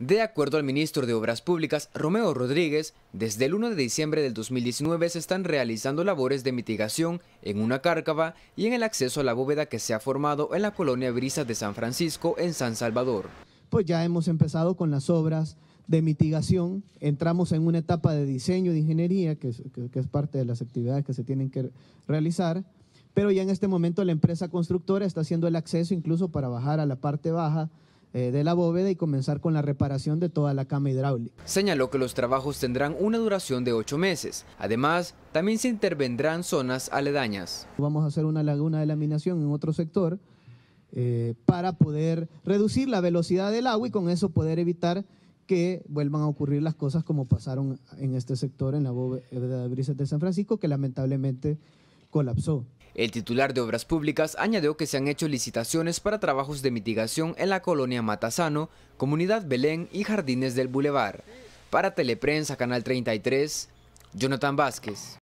De acuerdo al ministro de Obras Públicas, Romeo Rodríguez, desde el 1 de diciembre del 2019 se están realizando labores de mitigación en una cárcava y en el acceso a la bóveda que se ha formado en la colonia Brisa de San Francisco, en San Salvador. Pues ya hemos empezado con las obras de mitigación, entramos en una etapa de diseño de ingeniería, que es, que es parte de las actividades que se tienen que realizar, pero ya en este momento la empresa constructora está haciendo el acceso incluso para bajar a la parte baja eh, de la bóveda y comenzar con la reparación de toda la cama hidráulica. Señaló que los trabajos tendrán una duración de ocho meses. Además, también se intervendrán zonas aledañas. Vamos a hacer una laguna de laminación en otro sector eh, para poder reducir la velocidad del agua y con eso poder evitar que vuelvan a ocurrir las cosas como pasaron en este sector, en la bóveda de Brises de San Francisco, que lamentablemente colapsó. El titular de Obras Públicas añadió que se han hecho licitaciones para trabajos de mitigación en la colonia Matasano, Comunidad Belén y Jardines del Boulevard. Para Teleprensa, Canal 33, Jonathan Vázquez.